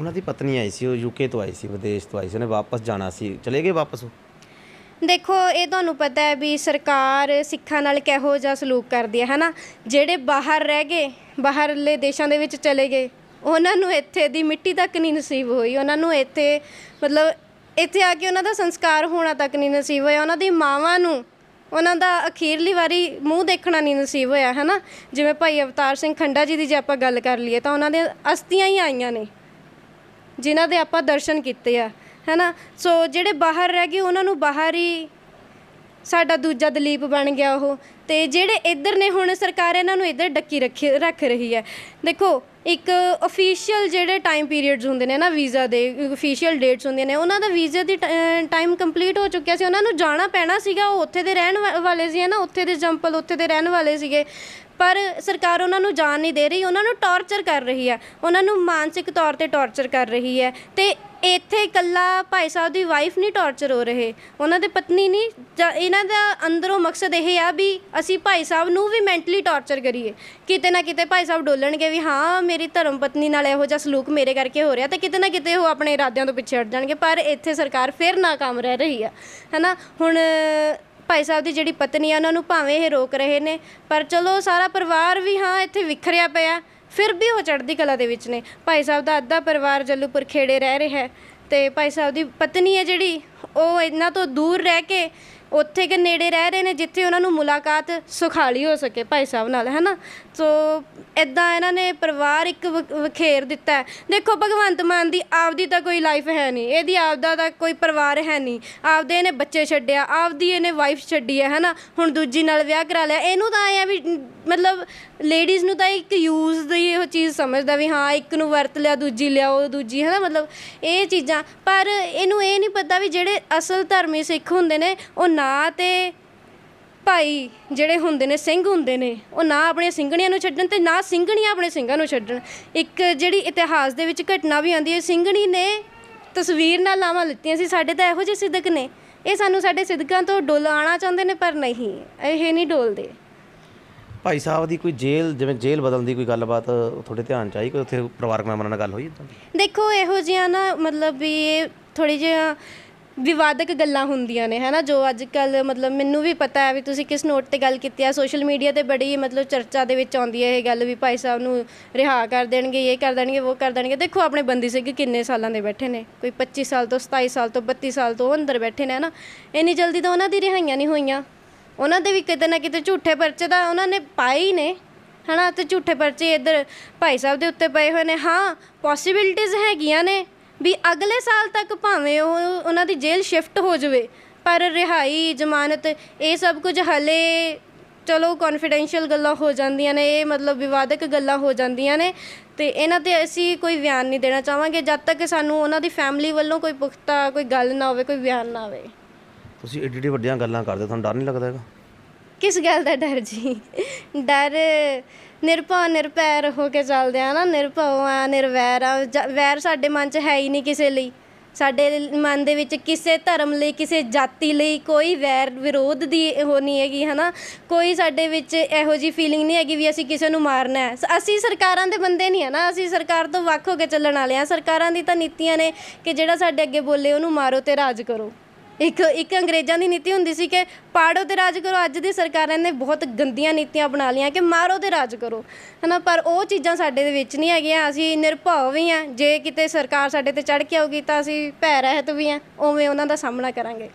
ਉਹਨਾਂ ਦੀ ਪਤਨੀ ਆਈ ਸੀ ਉਹ ਯੂਕੇ ਤੋਂ ਆਈ ਸੀ ਵਿਦੇਸ਼ ਤੋਂ ਆਈ ਸੀ ਉਹਨੇ ਵਾਪਸ ਜਾਣਾ ਸੀ ਚਲੇ ਗਏ ਵਾਪਸ ਉਹ ਦੇਖੋ ਇਹ ਤੁਹਾਨੂੰ ਪਤਾ ਹੈ ਵੀ ਸਰਕਾਰ ਸਿੱਖਾਂ ਨਾਲ ਕਿਹੋ ਜਿਹਾ ਸਲੂਕ ਕਰਦੀ ਹੈ ਹਨਾ ਜਿਹੜੇ ਬਾਹਰ ਰਹਿ ਗਏ ਬਾਹਰਲੇ ਦੇਸ਼ਾਂ ਦੇ ਵਿੱਚ ਚਲੇ ਗਏ ਉਹਨਾਂ ਨੂੰ ਇੱਥੇ ਦੀ ਮਿੱਟੀ ਤੱਕ ਨਹੀਂ ਨਸੀਬ ਹੋਈ ਉਹਨਾਂ ਨੂੰ ਇੱਥੇ ਮਤਲਬ ਇੱਥੇ ਆ ਕੇ ਉਹਨਾਂ ਦਾ ਸੰਸਕਾਰ ਹੋਣਾ ਤੱਕ ਨਹੀਂ ਨਸੀਬ ਹੋਇਆ ਉਹਨਾਂ ਦੀ ਮਾਵਾਂ ਨੂੰ ਉਹਨਾਂ ਦਾ ਅਖੀਰਲੀ ਵਾਰੀ ਮੂੰਹ ਦੇਖਣਾ ਨਹੀਂ ਨਸੀਬ ਹੋਇਆ ਹਨਾ ਜਿਵੇਂ ਭਾਈ ਅਵਤਾਰ ਸਿੰਘ ਖੰਡਾ ਜੀ ਦੀ ਜੇ ਆਪਾਂ ਗੱਲ ਕਰ ਲਈਏ ਤਾਂ ਉਹਨਾਂ ਦੇ ਅਸਤੀਆਂ ਹੀ ਆਈਆਂ ਨੇ ਜਿਨ੍ਹਾਂ ਦੇ ਆਪਾਂ ਦਰਸ਼ਨ ਕੀਤੇ ਆ ਹੈਨਾ ਸੋ ਜਿਹੜੇ ਬਾਹਰ ਰਹਿ ਗਏ ਉਹਨਾਂ ਨੂੰ ਬਾਹਰ ਹੀ ਸਾਡਾ ਦੂਜਾ ਦਲੀਪ ਬਣ ਗਿਆ ਉਹ ਤੇ ਜਿਹੜੇ ਇੱਧਰ ਨੇ ਹੁਣ ਸਰਕਾਰ ਇਹਨਾਂ ਨੂੰ ਇੱਧਰ ਡੱਕੀ ਰੱਖ ਰੱਖ ਰਹੀ ਹੈ ਦੇਖੋ ਇੱਕ ਅਫੀਸ਼ੀਅਲ ਜਿਹੜੇ ਟਾਈਮ ਪੀਰੀਅਡਸ ਹੁੰਦੇ ਨੇ ਨਾ ਵੀਜ਼ਾ ਦੇ ਅਫੀਸ਼ੀਅਲ ਡੇਟਸ ਹੁੰਦੀਆਂ ਨੇ ਉਹਨਾਂ ਦਾ ਵੀਜ਼ਾ ਦੀ ਟਾਈਮ ਕੰਪਲੀਟ ਹੋ ਚੁੱਕਿਆ ਸੀ ਉਹਨਾਂ ਨੂੰ ਜਾਣਾ ਪੈਣਾ ਸੀਗਾ ਉਹ ਉੱਥੇ ਦੇ ਰਹਿਣ ਵਾਲੇ ਸੀ ਨਾ ਉੱਥੇ ਦੇ ਜੰਪਲ ਉੱਥੇ ਦੇ ਰਹਿਣ ਵਾਲੇ ਸੀਗੇ ਪਰ ਸਰਕਾਰ ਉਹਨਾਂ ਨੂੰ ਜਾਣ ਨਹੀਂ ਦੇ ਰਹੀ ਉਹਨਾਂ ਨੂੰ ਟੌਰਚਰ ਕਰ ਰਹੀ ਹੈ ਉਹਨਾਂ ਨੂੰ ਮਾਨਸਿਕ ਤੌਰ ਤੇ ਟੌਰਚਰ ਕਰ ਰਹੀ ਹੈ ਤੇ ਇੱਥੇ ਇਕੱਲਾ ਭਾਈ ਸਾਹਿਬ ਦੀ ਵਾਈਫ ਨਹੀਂ ਟੌਰਚਰ ਹੋ ਰਹੇ ਉਹਨਾਂ ਦੇ ਪਤਨੀ ਨਹੀਂ ਇਹਨਾਂ ਦਾ ਅੰਦਰੋਂ ਮਕਸਦ ਇਹ ਆ ਵੀ ਅਸੀਂ ਭਾਈ ਸਾਹਿਬ ਨੂੰ ਵੀ ਮੈਂਟਲੀ ਟੌਰਚਰ ਕਰੀਏ ਕਿਤੇ ਨਾ ਕਿਤੇ ਭਾਈ ਸਾਹਿਬ ਡੋਲਣਗੇ ਵੀ ਹਾਂ ਮੇਰੀ ਧਰਮ ਪਤਨੀ ਨਾਲ ਇਹੋ ਜਿਹਾ ਸਲੂਕ ਮੇਰੇ ਕਰਕੇ ਹੋ ਰਿਹਾ ਤਾਂ ਕਿਤੇ ਨਾ ਕਿਤੇ ਉਹ ਆਪਣੇ ਇਰਾਦਿਆਂ ਤੋਂ ਪਿੱਛੇ ਹਟ ਜਾਣਗੇ ਪਰ ਇੱਥੇ ਸਰਕਾਰ ਫਿਰ ਨਾਕਾਮ ਰਹਿ ਰਹੀ ਆ ਹੈਨਾ ਹੁਣ ਭਾਈ ਸਾਹਿਬ ਦੀ ਜਿਹੜੀ ਪਤਨੀ ਆ ਉਹਨਾਂ ਨੂੰ ਭਾਵੇਂ ਇਹ ਰੋਕ ਰਹੇ ਨੇ ਪਰ ਚਲੋ ਸਾਰਾ ਪਰਿਵਾਰ ਵੀ ਹਾਂ ਇੱਥੇ ਵਿਖਰਿਆ ਪਿਆ ਫਿਰ ਵੀ ਉਹ ਚੜ੍ਹਦੀ ਕਲਾ ਦੇ ਵਿੱਚ ਨੇ ਭਾਈ ਸਾਹਿਬ ਦਾ ਅੱਧਾ ਪਰਿਵਾਰ ਜੱਲੂਪੁਰ ਖੇੜੇ ਰਹਿ ਰਿਹਾ ਤੇ ਭਾਈ ਸਾਹਿਬ ਦੀ ਪਤਨੀ ਹੈ ਜਿਹੜੀ ਉਹ ਇਹਨਾਂ ਤੋਂ ਦੂਰ ਰਹਿ ਕੇ ਉੱਥੇ ਕੇ ਨੇੜੇ ਰਹਿ ਰਹੇ ਨੇ ਜਿੱਥੇ ਉਹਨਾਂ ਨੂੰ ਮੁਲਾਕਾਤ ਸੁਖਾਲੀ ਹੋ ਸਕੇ ਭਾਈ ਸਾਹਿਬ ਨਾਲ ਹੈਨਾ ਸੋ ਇਦਾਂ ਇਹਨਾਂ ਨੇ ਪਰਿਵਾਰ ਇੱਕ ਵਖੇਰ ਦਿੱਤਾ ਦੇਖੋ ਭਗਵੰਤ ਮਾਨ ਦੀ ਆਪਦੀ ਤਾਂ ਕੋਈ ਲਾਈਫ ਹੈ ਨਹੀਂ ਇਹਦੀ ਆਪਦਾ ਤਾਂ ਕੋਈ ਪਰਿਵਾਰ ਹੈ ਨਹੀਂ ਆਪਦੇ ਇਹਨੇ ਬੱਚੇ ਛੱਡਿਆ ਆਪਦੀ ਇਹਨੇ ਵਾਈਫ ਛੱਡੀ ਹੈ ਹੈਨਾ ਹੁਣ ਦੂਜੀ ਨਾਲ ਵਿਆਹ ਕਰਾ ਲਿਆ ਇਹਨੂੰ ਤਾਂ ਆਇਆ ਵੀ ਮਤਲਬ ਲੇਡੀਜ਼ ਨੂੰ ਤਾਂ ਇੱਕ ਯੂਜ਼ ਦੀ ਇਹੋ ਚੀਜ਼ ਸਮਝਦਾ ਵੀ ਹਾਂ ਇੱਕ ਨੂੰ ਵਰਤ ਲਿਆ ਦੂਜੀ ਲਿਆ ਉਹ ਦੂਜੀ ਹੈਨਾ ਮਤਲਬ ਇਹ ਚੀਜ਼ਾਂ ਪਰ ਇਹਨੂੰ ਇਹ ਨਹੀਂ ਪਤਾ ਵੀ ਜਿਹੜੇ ਅਸਲ ਧਰਮੀ ਸਿੱਖ ਹੁੰਦੇ ਨੇ ਉਹ ਨਾ ਤੇ ਭਾਈ ਜਿਹੜੇ ਹੁੰਦੇ ਨੇ ਸਿੰਘ ਹੁੰਦੇ ਨੇ ਉਹ ਨਾ ਆਪਣੇ ਸਿੰਘਣੀਆਂ ਨੂੰ ਛੱਡਣ ਤੇ ਨਾ ਸਿੰਘਣੀਆਂ ਆਪਣੇ ਸਿੰਘਾਂ ਨੂੰ ਛੱਡਣ ਇੱਕ ਜਿਹੜੀ ਇਤਿਹਾਸ ਦੇ ਵਿੱਚ ਘਟਨਾ ਵੀ ਆਉਂਦੀ ਹੈ ਸਿੰਘਣੀ ਨੇ ਤਸਵੀਰ ਨਾਲ ਲਾਵਾਂ ਲਿੱਤੀਆਂ ਸੀ ਸਾਡੇ ਤਾਂ ਇਹੋ ਜਿਹੇ ਸਿੱਧਕ ਨੇ ਇਹ ਸਾਨੂੰ ਸਾਡੇ ਸਿੱਧਕਾਂ ਤੋਂ ਡੋਲਾਣਾ ਚਾਹੁੰਦੇ ਨੇ ਪਰ ਨਹੀਂ ਇਹ ਨਹੀਂ ਡੋਲਦੇ ਭਾਈ ਸਾਹਿਬ ਦੀ ਕੋਈ ਜੇਲ੍ਹ ਜਿਵੇਂ ਜੇਲ੍ਹ ਬਦਲਣ ਦੀ ਕੋਈ ਗੱਲਬਾਤ ਤੁਹਾਡੇ ਧਿਆਨ ਚ ਆਈ ਕੋਈ ਉੱਥੇ ਪਰਿਵਾਰਕ ਮੈਂਬਰਾਂ ਨਾਲ ਗੱਲ ਹੋਈ ਦੇਖੋ ਇਹੋ ਜਿਹਾ ਨਾ ਮਤਲਬ ਵੀ ਇਹ ਥੋੜੀ ਜਿਹਾ ਵਿਵਾਦਕ ਗੱਲਾਂ ਹੁੰਦੀਆਂ ਨੇ ਹੈਨਾ ਜੋ ਅੱਜ ਕੱਲ ਮਤਲਬ ਮੈਨੂੰ ਵੀ ਪਤਾ ਹੈ ਵੀ ਤੁਸੀਂ ਕਿਸ ਨੋਟ ਤੇ ਗੱਲ ਕੀਤੀ ਆ ਸੋਸ਼ਲ ਮੀਡੀਆ ਤੇ ਬੜੀ ਮਤਲਬ ਚਰਚਾ ਦੇ ਵਿੱਚ ਆਉਂਦੀ ਹੈ ਇਹ ਗੱਲ ਵੀ ਭਾਈ ਸਾਹਿਬ ਨੂੰ ਰਿਹਾ ਕਰ ਦੇਣਗੇ ਇਹ ਕਰ ਦੇਣਗੇ ਉਹ ਕਰ ਦੇਣਗੇ ਦੇਖੋ ਆਪਣੇ ਬੰਦੀ ਸਿੰਘ ਕਿੰਨੇ ਸਾਲਾਂ ਦੇ ਬੈਠੇ ਨੇ ਕੋਈ 25 ਸਾਲ ਤੋਂ 27 ਸਾਲ ਤੋਂ 32 ਸਾਲ ਤੋਂ ਅੰਦਰ ਬੈਠੇ ਨੇ ਹੈਨਾ ਇੰਨੀ ਜਲਦੀ ਤਾਂ ਉਹਨਾਂ ਦੀ ਰਿਹਾਈਆਂ ਨਹੀਂ ਹੋਈਆਂ ਉਹਨਾਂ ਦੇ ਵੀ ਕਿਤੇ ਨਾ ਕਿਤੇ ਝੂਠੇ ਪਰਚੇ ਤਾਂ ਉਹਨਾਂ ਨੇ ਪਾਏ ਹੀ ਨੇ ਹੈਨਾ ਤੇ ਝੂਠੇ ਪਰਚੇ ਇੱਧਰ ਭਾਈ ਸਾਹਿਬ ਦੇ ਉੱਤੇ ਪਏ ਹੋਏ ਨੇ ਹਾਂ ਪੋਸਿਬਿਲਟੀਆਂ ਹੈਗੀਆਂ ਨੇ ਵੀ ਅਗਲੇ ਸਾਲ ਤੱਕ ਭਾਵੇਂ ਉਹ ਉਹਨਾਂ ਦੀ ਜੇਲ੍ਹ ਸ਼ਿਫਟ ਹੋ ਜਾਵੇ ਪਰ ਰਿਹਾਈ ਜ਼ਮਾਨਤ ਇਹ ਸਭ ਕੁਝ ਹਲੇ ਚਲੋ ਕੌਨਫੀਡੈਂਸ਼ੀਅਲ ਗੱਲਾਂ ਹੋ ਜਾਂਦੀਆਂ ਨੇ ਇਹ ਮਤਲਬ ਵਿਵਾਦਕ ਗੱਲਾਂ ਹੋ ਜਾਂਦੀਆਂ ਨੇ ਤੇ ਇਹਨਾਂ ਤੇ ਅਸੀਂ ਕੋਈ ਬਿਆਨ ਨਹੀਂ ਦੇਣਾ ਚਾਹਾਂਗੇ ਜਦ ਤੱਕ ਸਾਨੂੰ ਉਹਨਾਂ ਦੀ ਫੈਮਿਲੀ ਵੱਲੋਂ ਕੋਈ ਪੁਖਤਾ ਕੋਈ ਗੱਲ ਨਾ ਹੋਵੇ ਕੋਈ ਬਿਆਨ ਨਾ ਆਵੇ ਤੁਸੀਂ ਐਡੀ ਐਡੀ ਵੱਡੀਆਂ ਗੱਲਾਂ ਕਰਦੇ ਤੁਹਾਨੂੰ ਡਰ ਨਹੀਂ ਲੱਗਦਾ ਹੈਗਾ ਕਿਸ ਗੱਲ ਦਾ ਡਰ ਜੀ ਡਰ ਨਿਰਭਉ ਨਿਰਪੈਰ ਹੋ ਕੇ ਚੱਲਦੇ ਆ ਨਾ ਨਿਰਭਉ ਆ ਨਿਰਵੈਰ ਆ ਵੈਰ ਸਾਡੇ ਮਨ 'ਚ ਹੈ ਹੀ ਨਹੀਂ ਕਿਸੇ ਲਈ ਸਾਡੇ ਮਨ ਦੇ ਵਿੱਚ ਕਿਸੇ ਧਰਮ ਲਈ ਕਿਸੇ ਜਾਤੀ ਲਈ ਕੋਈ ਵੈਰ ਵਿਰੋਧ ਦੀ ਉਹ ਨਹੀਂ ਹੈਗੀ ਹਨਾ ਕੋਈ ਸਾਡੇ ਵਿੱਚ ਇਹੋ ਜੀ ਫੀਲਿੰਗ ਨਹੀਂ ਹੈਗੀ ਵੀ ਅਸੀਂ ਕਿਸੇ ਨੂੰ ਮਾਰਨਾ ਹੈ ਅਸੀਂ ਸਰਕਾਰਾਂ ਦੇ ਬੰਦੇ ਨਹੀਂ ਆ ਨਾ ਅਸੀਂ ਸਰਕਾਰ ਤੋਂ ਵੱਖ ਹੋ ਕੇ ਚੱਲਣ ਵਾਲੇ ਆ ਸਰਕਾਰਾਂ ਦੀ ਤਾਂ ਨੀਤੀਆਂ ਨੇ ਕਿ ਜਿਹੜਾ ਸਾਡੇ ਅੱਗੇ ਬੋਲੇ ਉਹਨੂੰ ਮਾਰੋ ਤੇ ਰਾਜ ਕਰੋ ਇੱਕ ਇੱਕ ਅੰਗਰੇਜ਼ਾਂ ਦੀ ਨੀਤੀ ਹੁੰਦੀ ਸੀ ਕਿ ਪਾੜੋ ਤੇ ਰਾਜ ਕਰੋ ਅੱਜ ਦੀ ਸਰਕਾਰਾਂ ਨੇ ਬਹੁਤ ਗੰਦੀਆਂ ਨੀਤੀਆਂ ਬਣਾ ਲੀਆਂ ਕਿ ਮਾਰੋ ਤੇ ਰਾਜ ਕਰੋ ਹਨਾ ਪਰ ਉਹ ਚੀਜ਼ਾਂ ਸਾਡੇ ਦੇ ਵਿੱਚ ਨਹੀਂ ਹੈਗੀਆਂ ਅਸੀਂ ਨਿਰਭਉ ਵੀ ਆ ਜੇ ਕਿਤੇ ਸਰਕਾਰ ਸਾਡੇ ਤੇ ਚੜ ਕੇ ਆਉਗੀ ਤਾਂ ਅਸੀਂ ਭੈ ਰਹਿਤ ਵੀ ਆ ਉਵੇਂ ਉਹਨਾਂ ਦਾ ਸਾਹਮਣਾ ਕਰਾਂਗੇ